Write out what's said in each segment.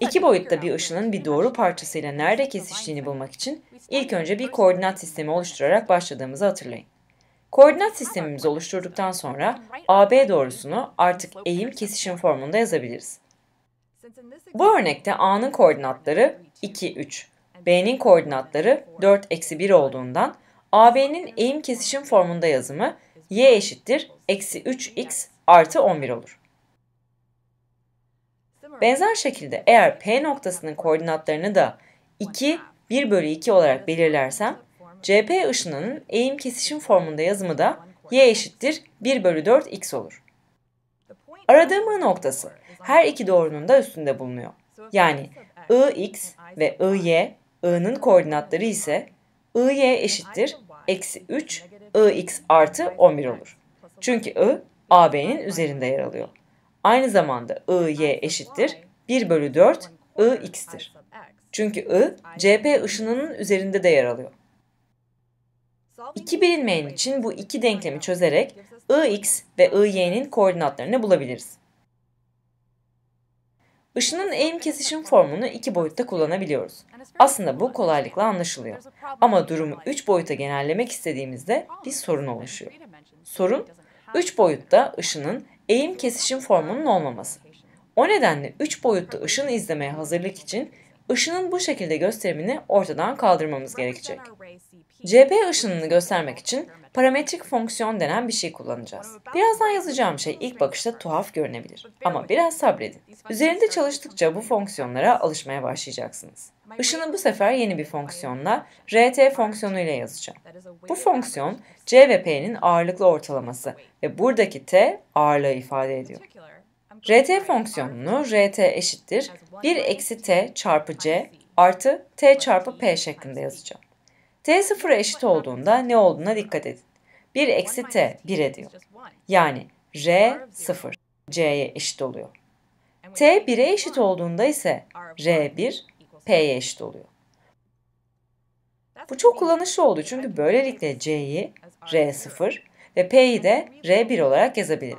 İki boyutta bir ışının bir doğru parçasıyla nerede kesiştiğini bulmak için ilk önce bir koordinat sistemi oluşturarak başladığımızı hatırlayın. Koordinat sistemimizi oluşturduktan sonra AB doğrusunu artık eğim kesişim formunda yazabiliriz. Bu örnekte A'nın koordinatları 2, 3, B'nin koordinatları 4, eksi 1 olduğundan AB'nin eğim kesişim formunda yazımı y eşittir eksi 3x artı 11 olur. Benzer şekilde eğer P noktasının koordinatlarını da 2, 1 bölü 2 olarak belirlersem, CP ışınının eğim kesişim formunda yazımı da y eşittir 1 bölü 4 x olur. Aradığım I noktası her iki doğrunun da üstünde bulunuyor. Yani x ve Iy, I'nın koordinatları ise Iy eşittir eksi 3 x artı 11 olur. Çünkü I, AB'nin üzerinde yer alıyor. Aynı zamanda I, Y eşittir 1 bölü 4 I, X'tir. Çünkü I, CP ışınının üzerinde de yer alıyor. İki bilinmeyen için bu iki denklemi çözerek I, X ve I, Y'nin koordinatlarını bulabiliriz. Işının eğim kesişim formunu iki boyutta kullanabiliyoruz. Aslında bu kolaylıkla anlaşılıyor. Ama durumu üç boyuta genellemek istediğimizde bir sorun oluşuyor. Sorun, üç boyutta ışının eğim kesişim formunun olmaması. O nedenle 3 boyutlu ışın izlemeye hazırlık için ışının bu şekilde gösterimini ortadan kaldırmamız gerekecek. CP ışınını göstermek için parametrik fonksiyon denen bir şey kullanacağız. Birazdan yazacağım şey ilk bakışta tuhaf görünebilir ama biraz sabredin. Üzerinde çalıştıkça bu fonksiyonlara alışmaya başlayacaksınız. Işını bu sefer yeni bir fonksiyonla RT fonksiyonu ile yazacağım. Bu fonksiyon C ve P'nin ağırlıklı ortalaması ve buradaki T ağırlığı ifade ediyor. RT fonksiyonunu RT eşittir 1 eksi T çarpı C artı T çarpı P şeklinde yazacağım. T sıfıra eşit olduğunda ne olduğuna dikkat edin. 1 eksi T 1 ediyor. Yani R 0 C'ye eşit oluyor. T 1'e eşit olduğunda ise R 1 P'ye eşit oluyor. Bu çok kullanışlı oldu çünkü böylelikle C'yi R0 ve P'yi de R1 olarak yazabilirim.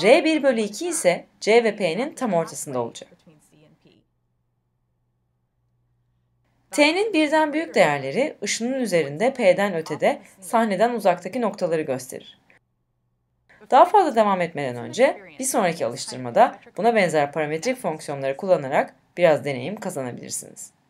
J 1 bölü 2 ise C ve P'nin tam ortasında olacak. T'nin birden büyük değerleri ışının üzerinde P'den ötede sahneden uzaktaki noktaları gösterir. Daha fazla devam etmeden önce bir sonraki alıştırmada buna benzer parametrik fonksiyonları kullanarak biraz deneyim kazanabilirsiniz.